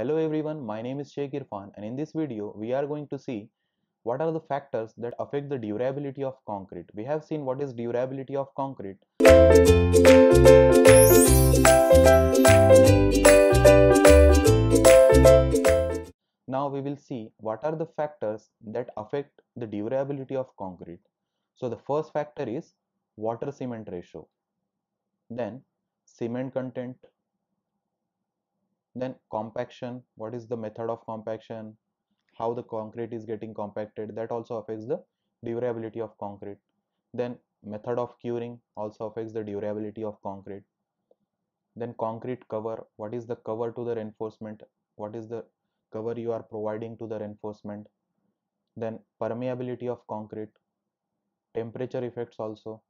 Hello everyone, my name is Sheikh Irfan and in this video we are going to see what are the factors that affect the durability of concrete. We have seen what is durability of concrete. Now we will see what are the factors that affect the durability of concrete. So the first factor is water cement ratio, then cement content, then compaction what is the method of compaction how the concrete is getting compacted that also affects the durability of concrete then method of curing also affects the durability of concrete then concrete cover what is the cover to the reinforcement what is the cover you are providing to the reinforcement then permeability of concrete temperature effects also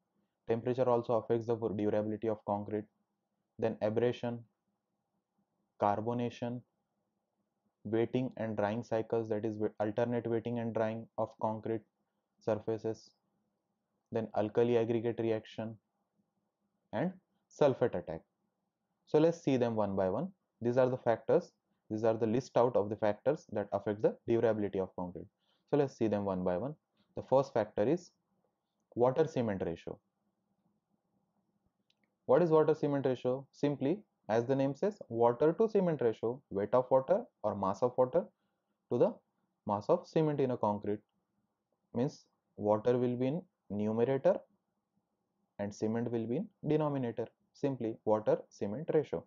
temperature also affects the durability of concrete then abrasion carbonation, waiting and drying cycles, that is alternate waiting and drying of concrete surfaces, then alkali aggregate reaction and sulfate attack. So let's see them one by one. These are the factors. These are the list out of the factors that affect the durability of concrete. So let's see them one by one. The first factor is water cement ratio. What is water cement ratio? Simply as the name says water to cement ratio weight of water or mass of water to the mass of cement in a concrete means water will be in numerator and cement will be in denominator simply water cement ratio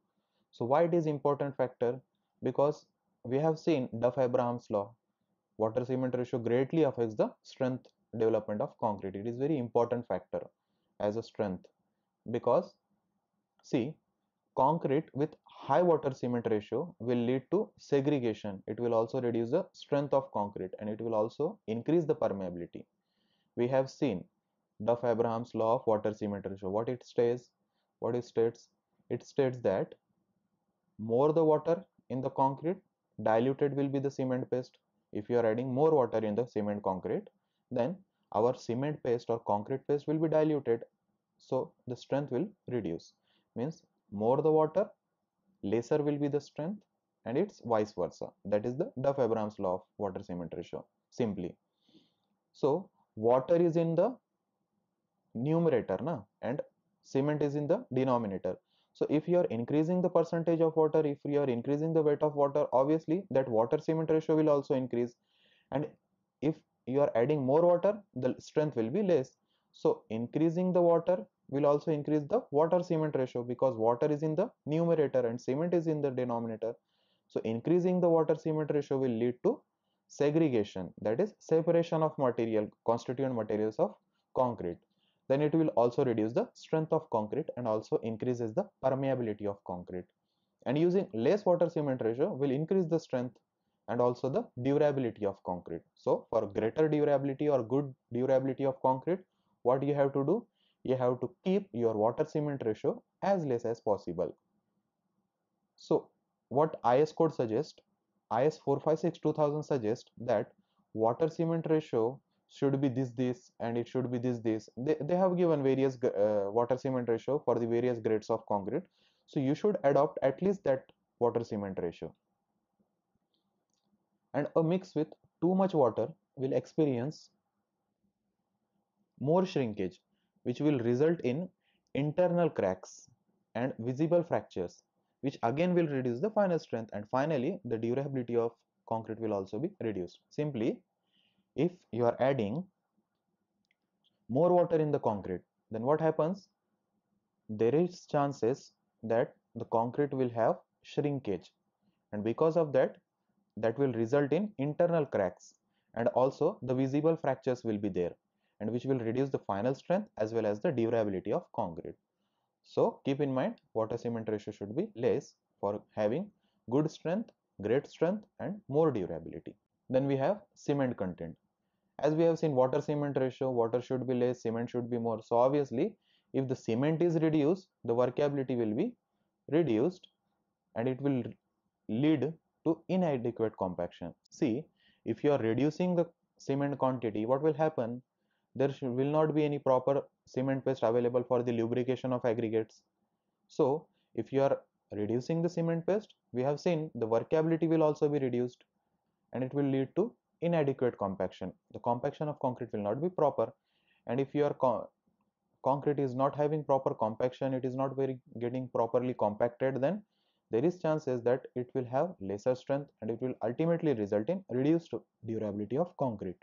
so why it is important factor because we have seen duff abraham's law water cement ratio greatly affects the strength development of concrete it is very important factor as a strength because see concrete with high water cement ratio will lead to segregation it will also reduce the strength of concrete and it will also increase the permeability we have seen duff abraham's law of water cement ratio what it states what it states it states that more the water in the concrete diluted will be the cement paste if you are adding more water in the cement concrete then our cement paste or concrete paste will be diluted so the strength will reduce means more the water lesser will be the strength and it's vice versa that is the Duff-Abrams law of water cement ratio simply so water is in the numerator na, and cement is in the denominator so if you are increasing the percentage of water if you are increasing the weight of water obviously that water cement ratio will also increase and if you are adding more water the strength will be less so increasing the water will also increase the water cement ratio because water is in the numerator and cement is in the denominator. So increasing the water cement ratio will lead to segregation that is separation of material constituent materials of concrete. Then it will also reduce the strength of concrete and also increases the permeability of concrete. And using less water cement ratio will increase the strength and also the durability of concrete. So for greater durability or good durability of concrete, what you have to do? you have to keep your water cement ratio as less as possible. So what IS code suggests, IS 456 2000 suggests that water cement ratio should be this this and it should be this this. They, they have given various uh, water cement ratio for the various grades of concrete. So you should adopt at least that water cement ratio. And a mix with too much water will experience more shrinkage which will result in internal cracks and visible fractures which again will reduce the final strength and finally the durability of concrete will also be reduced simply if you are adding more water in the concrete then what happens there is chances that the concrete will have shrinkage and because of that that will result in internal cracks and also the visible fractures will be there and which will reduce the final strength as well as the durability of concrete. So keep in mind water cement ratio should be less for having good strength, great strength and more durability. Then we have cement content. As we have seen water cement ratio, water should be less, cement should be more. So obviously if the cement is reduced, the workability will be reduced and it will lead to inadequate compaction. See, if you are reducing the cement quantity, what will happen? there will not be any proper cement paste available for the lubrication of aggregates. So if you are reducing the cement paste, we have seen the workability will also be reduced and it will lead to inadequate compaction. The compaction of concrete will not be proper and if your concrete is not having proper compaction, it is not very getting properly compacted then there is chances that it will have lesser strength and it will ultimately result in reduced durability of concrete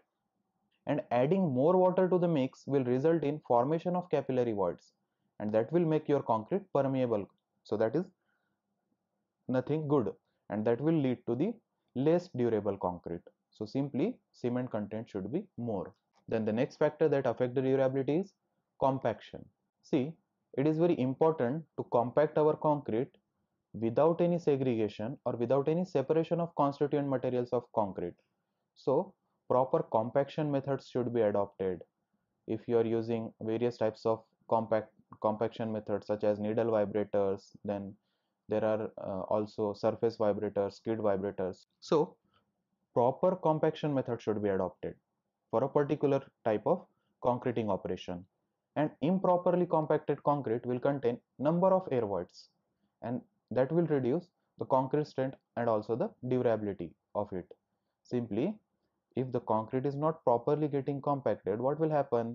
and adding more water to the mix will result in formation of capillary voids and that will make your concrete permeable so that is nothing good and that will lead to the less durable concrete so simply cement content should be more then the next factor that affect the durability is compaction see it is very important to compact our concrete without any segregation or without any separation of constituent materials of concrete so proper compaction methods should be adopted if you are using various types of compact compaction methods such as needle vibrators then there are uh, also surface vibrators skid vibrators so proper compaction method should be adopted for a particular type of concreting operation and improperly compacted concrete will contain number of air voids and that will reduce the concrete strength and also the durability of it simply if the concrete is not properly getting compacted what will happen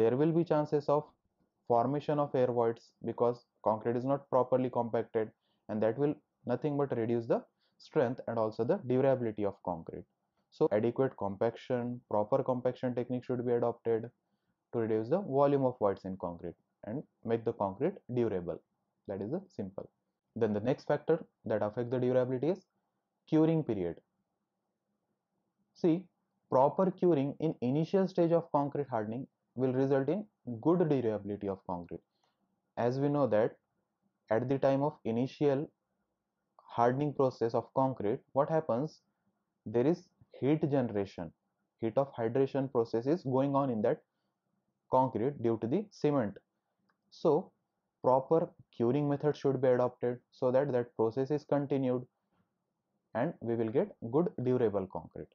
there will be chances of formation of air voids because concrete is not properly compacted and that will nothing but reduce the strength and also the durability of concrete so adequate compaction proper compaction technique should be adopted to reduce the volume of voids in concrete and make the concrete durable that is the simple then the next factor that affect the durability is curing period see proper curing in initial stage of concrete hardening will result in good durability of concrete as we know that at the time of initial hardening process of concrete what happens there is heat generation heat of hydration process is going on in that concrete due to the cement so proper curing method should be adopted so that that process is continued and we will get good durable concrete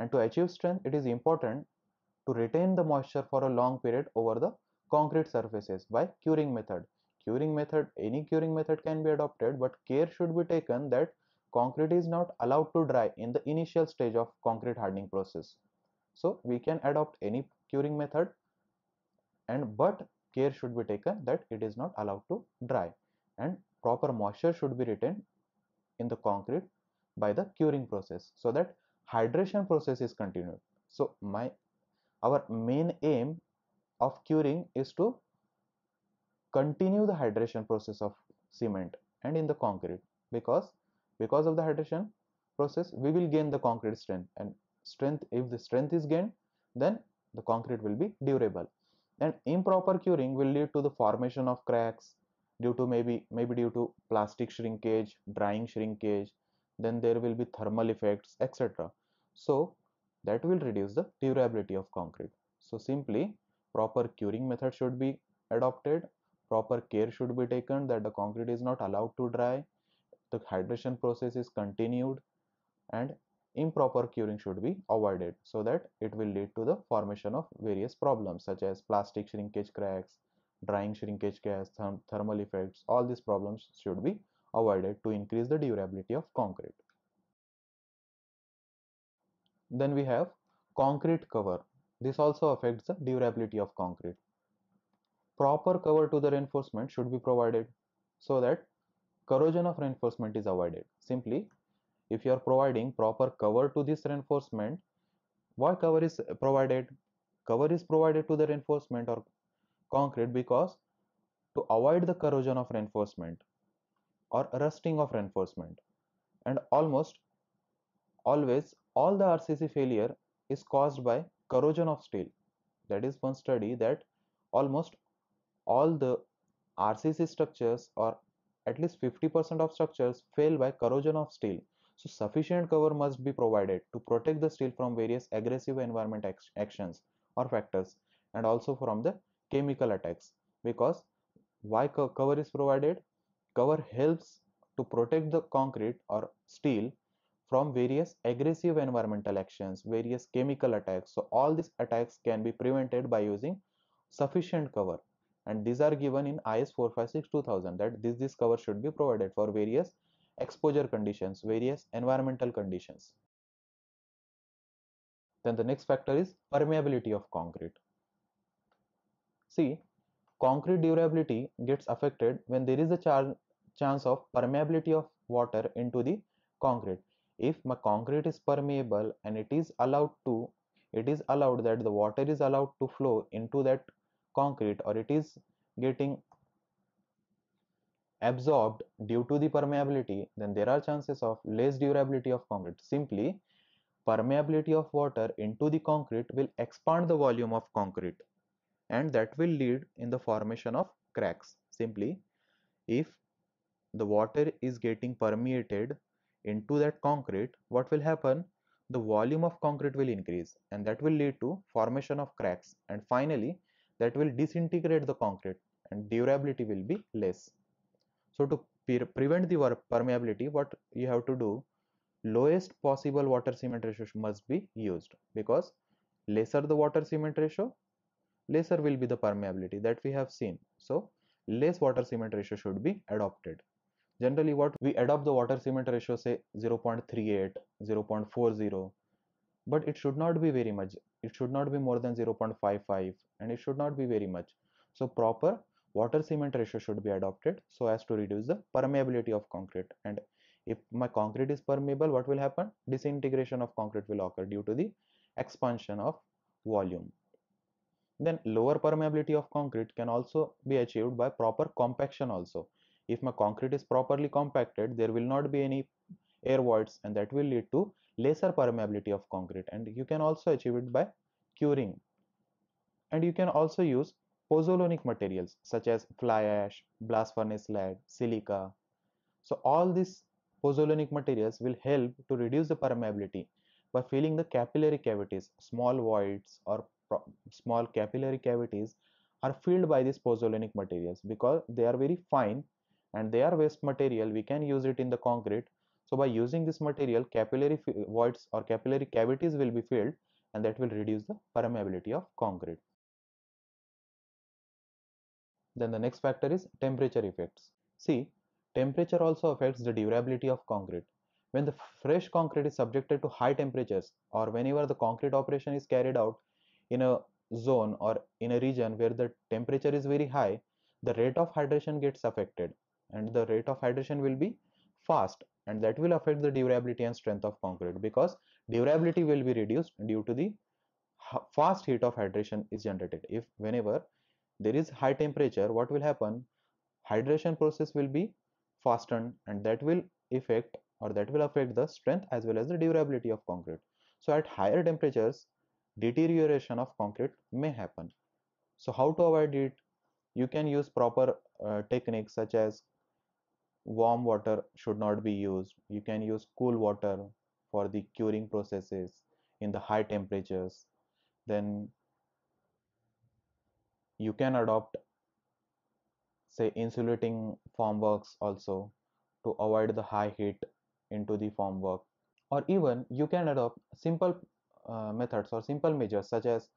and to achieve strength it is important to retain the moisture for a long period over the concrete surfaces by curing method curing method any curing method can be adopted but care should be taken that concrete is not allowed to dry in the initial stage of concrete hardening process so we can adopt any curing method and but care should be taken that it is not allowed to dry and proper moisture should be retained in the concrete by the curing process so that hydration process is continued so my our main aim of curing is to continue the hydration process of cement and in the concrete because because of the hydration process we will gain the concrete strength and strength if the strength is gained then the concrete will be durable and improper curing will lead to the formation of cracks due to maybe maybe due to plastic shrinkage drying shrinkage then there will be thermal effects etc so that will reduce the durability of concrete so simply proper curing method should be adopted proper care should be taken that the concrete is not allowed to dry the hydration process is continued and improper curing should be avoided so that it will lead to the formation of various problems such as plastic shrinkage cracks drying shrinkage gas thermal effects all these problems should be avoided to increase the durability of concrete. Then we have concrete cover. This also affects the durability of concrete. Proper cover to the reinforcement should be provided so that corrosion of reinforcement is avoided. Simply, if you are providing proper cover to this reinforcement, why cover is provided? Cover is provided to the reinforcement or concrete because to avoid the corrosion of reinforcement, or rusting of reinforcement. And almost always all the RCC failure is caused by corrosion of steel. That is one study that almost all the RCC structures or at least 50% of structures fail by corrosion of steel. So sufficient cover must be provided to protect the steel from various aggressive environment actions or factors and also from the chemical attacks because why cover is provided Cover helps to protect the concrete or steel from various aggressive environmental actions, various chemical attacks. So all these attacks can be prevented by using sufficient cover and these are given in IS 456-2000 that this, this cover should be provided for various exposure conditions, various environmental conditions. Then the next factor is permeability of concrete. See, concrete durability gets affected when there is a char- chance of permeability of water into the concrete if my concrete is permeable and it is allowed to it is allowed that the water is allowed to flow into that concrete or it is getting absorbed due to the permeability then there are chances of less durability of concrete simply permeability of water into the concrete will expand the volume of concrete and that will lead in the formation of cracks simply if the water is getting permeated into that concrete what will happen the volume of concrete will increase and that will lead to formation of cracks and finally that will disintegrate the concrete and durability will be less so to pre prevent the permeability what you have to do lowest possible water cement ratio must be used because lesser the water cement ratio lesser will be the permeability that we have seen. So less water cement ratio should be adopted. Generally what we adopt the water cement ratio say 0.38, 0.40 but it should not be very much. It should not be more than 0.55 and it should not be very much. So proper water cement ratio should be adopted so as to reduce the permeability of concrete and if my concrete is permeable what will happen disintegration of concrete will occur due to the expansion of volume then lower permeability of concrete can also be achieved by proper compaction also if my concrete is properly compacted there will not be any air voids and that will lead to lesser permeability of concrete and you can also achieve it by curing and you can also use pozzolanic materials such as fly ash blast furnace lead silica so all these pozzolanic materials will help to reduce the permeability by filling the capillary cavities small voids or small capillary cavities are filled by these pozzolanic materials because they are very fine and they are waste material we can use it in the concrete so by using this material capillary voids or capillary cavities will be filled and that will reduce the permeability of concrete then the next factor is temperature effects see temperature also affects the durability of concrete when the fresh concrete is subjected to high temperatures or whenever the concrete operation is carried out in a zone or in a region where the temperature is very high the rate of hydration gets affected and the rate of hydration will be fast and that will affect the durability and strength of concrete because durability will be reduced due to the fast heat of hydration is generated if whenever there is high temperature what will happen hydration process will be fastened and that will affect or that will affect the strength as well as the durability of concrete so at higher temperatures deterioration of concrete may happen. So how to avoid it? You can use proper uh, techniques such as warm water should not be used. You can use cool water for the curing processes in the high temperatures. Then you can adopt say insulating formworks also to avoid the high heat into the formwork or even you can adopt simple uh, methods or simple measures such as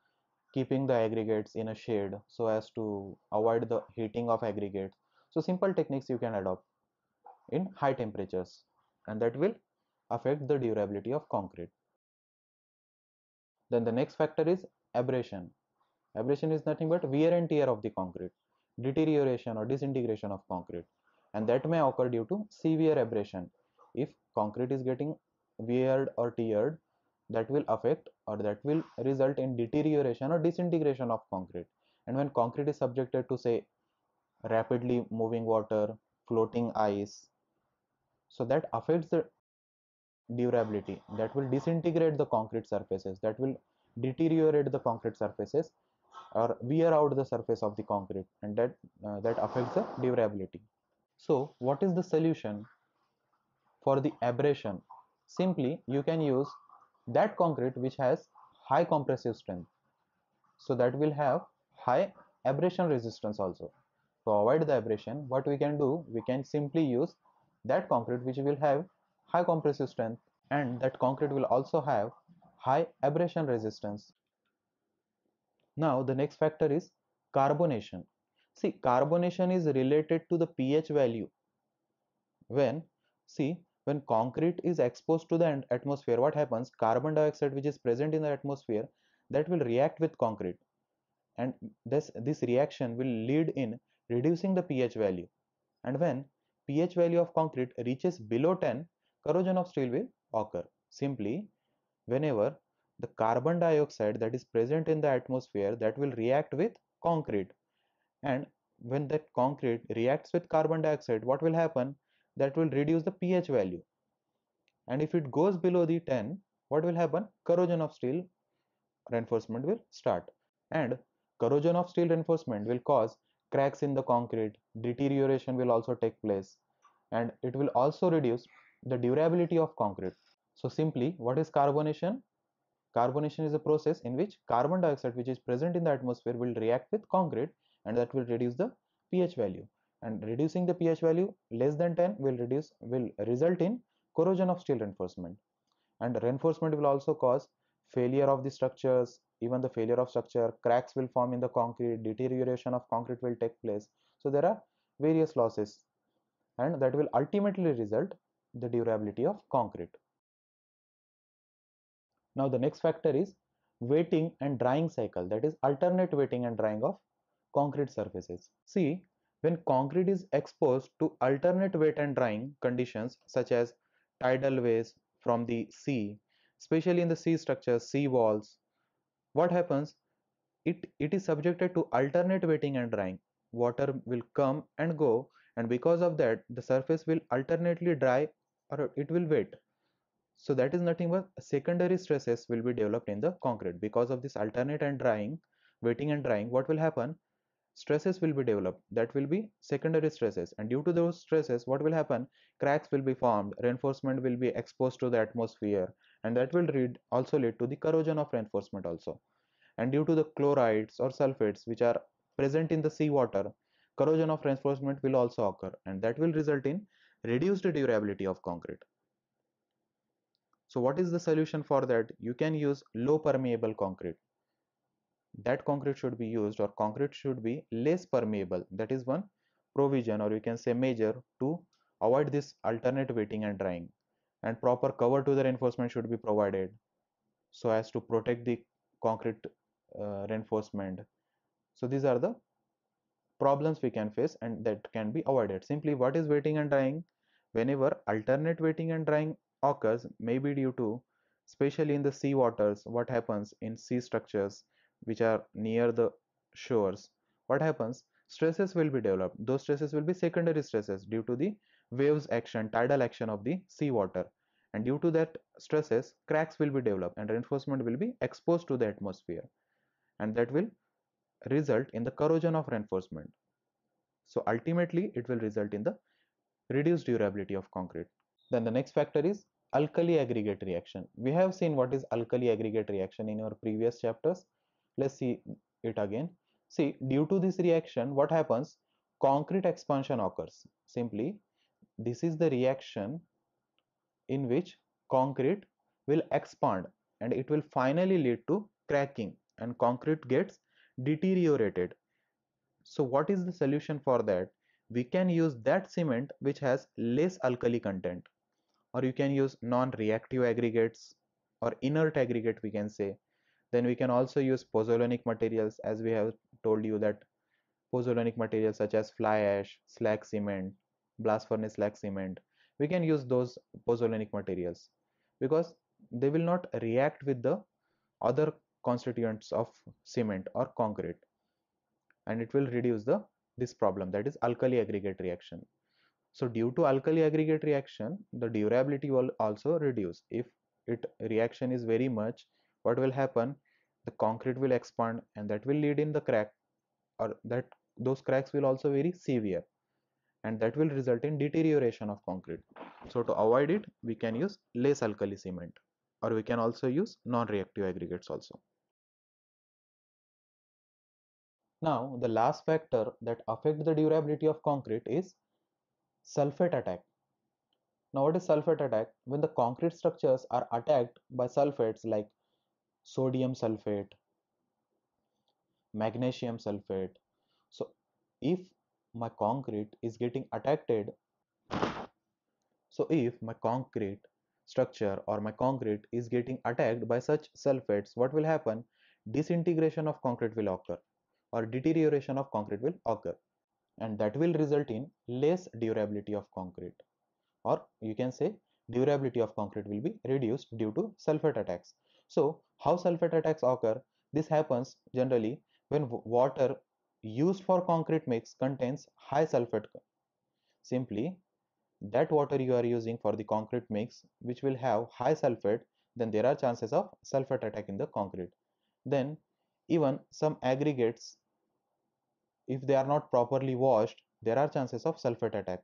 keeping the aggregates in a shade so as to avoid the heating of aggregates so simple techniques you can adopt in high temperatures and that will affect the durability of concrete then the next factor is abrasion abrasion is nothing but wear and tear of the concrete deterioration or disintegration of concrete and that may occur due to severe abrasion if concrete is getting weared or teared that will affect or that will result in deterioration or disintegration of concrete and when concrete is subjected to say rapidly moving water floating ice so that affects the durability that will disintegrate the concrete surfaces that will deteriorate the concrete surfaces or wear out the surface of the concrete and that uh, that affects the durability so what is the solution for the abrasion simply you can use that concrete which has high compressive strength so that will have high abrasion resistance also to avoid the abrasion what we can do we can simply use that concrete which will have high compressive strength and that concrete will also have high abrasion resistance now the next factor is carbonation see carbonation is related to the ph value when see when concrete is exposed to the atmosphere what happens carbon dioxide which is present in the atmosphere that will react with concrete and this this reaction will lead in reducing the ph value and when ph value of concrete reaches below 10 corrosion of steel will occur simply whenever the carbon dioxide that is present in the atmosphere that will react with concrete and when that concrete reacts with carbon dioxide what will happen that will reduce the pH value. And if it goes below the 10, what will happen? Corrosion of steel reinforcement will start. And corrosion of steel reinforcement will cause cracks in the concrete, deterioration will also take place, and it will also reduce the durability of concrete. So, simply, what is carbonation? Carbonation is a process in which carbon dioxide, which is present in the atmosphere, will react with concrete and that will reduce the pH value and reducing the pH value less than 10 will reduce will result in corrosion of steel reinforcement and reinforcement will also cause failure of the structures even the failure of structure cracks will form in the concrete deterioration of concrete will take place so there are various losses and that will ultimately result the durability of concrete now the next factor is wetting and drying cycle that is alternate wetting and drying of concrete surfaces see when concrete is exposed to alternate wet and drying conditions such as tidal waves from the sea, especially in the sea structures, sea walls, what happens? It, it is subjected to alternate wetting and drying. Water will come and go and because of that the surface will alternately dry or it will wet. So that is nothing but secondary stresses will be developed in the concrete because of this alternate and drying, wetting and drying. What will happen? stresses will be developed that will be secondary stresses and due to those stresses what will happen cracks will be formed reinforcement will be exposed to the atmosphere and that will also lead to the corrosion of reinforcement also and due to the chlorides or sulfates which are present in the seawater corrosion of reinforcement will also occur and that will result in reduced durability of concrete so what is the solution for that you can use low permeable concrete that concrete should be used or concrete should be less permeable that is one provision or you can say measure to avoid this alternate wetting and drying and proper cover to the reinforcement should be provided so as to protect the concrete uh, reinforcement so these are the problems we can face and that can be avoided simply what is wetting and drying whenever alternate wetting and drying occurs may be due to especially in the sea waters what happens in sea structures which are near the shores what happens stresses will be developed those stresses will be secondary stresses due to the waves action tidal action of the seawater and due to that stresses cracks will be developed and reinforcement will be exposed to the atmosphere and that will result in the corrosion of reinforcement so ultimately it will result in the reduced durability of concrete then the next factor is alkali aggregate reaction we have seen what is alkali aggregate reaction in our previous chapters let's see it again see due to this reaction what happens concrete expansion occurs simply this is the reaction in which concrete will expand and it will finally lead to cracking and concrete gets deteriorated so what is the solution for that we can use that cement which has less alkali content or you can use non-reactive aggregates or inert aggregate we can say then we can also use pozzolanic materials as we have told you that pozzolanic materials such as fly ash slag cement blast furnace slag cement we can use those pozzolanic materials because they will not react with the other constituents of cement or concrete and it will reduce the this problem that is alkali aggregate reaction so due to alkali aggregate reaction the durability will also reduce if it reaction is very much what will happen the concrete will expand and that will lead in the crack or that those cracks will also very severe and that will result in deterioration of concrete so to avoid it we can use less alkali cement or we can also use non-reactive aggregates also now the last factor that affect the durability of concrete is sulfate attack now what is sulfate attack when the concrete structures are attacked by sulfates like sodium sulfate magnesium sulfate so if my concrete is getting attacked so if my concrete structure or my concrete is getting attacked by such sulfates what will happen disintegration of concrete will occur or deterioration of concrete will occur and that will result in less durability of concrete or you can say durability of concrete will be reduced due to sulfate attacks so how sulfate attacks occur? This happens generally when water used for concrete mix contains high sulfate. Simply, that water you are using for the concrete mix which will have high sulfate, then there are chances of sulfate attack in the concrete. Then even some aggregates, if they are not properly washed, there are chances of sulfate attack.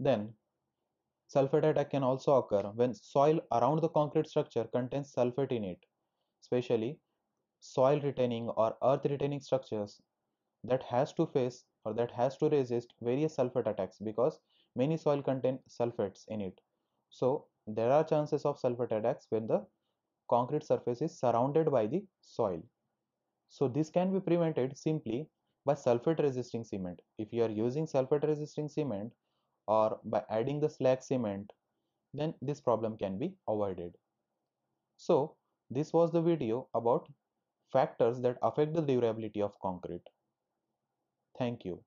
Then Sulfate attack can also occur when soil around the concrete structure contains sulfate in it, especially soil retaining or earth retaining structures that has to face or that has to resist various sulfate attacks because many soil contain sulfates in it. So there are chances of sulfate attacks when the concrete surface is surrounded by the soil. So this can be prevented simply by sulfate resisting cement. If you are using sulfate resisting cement, or by adding the slag cement then this problem can be avoided. So this was the video about factors that affect the durability of concrete. Thank you.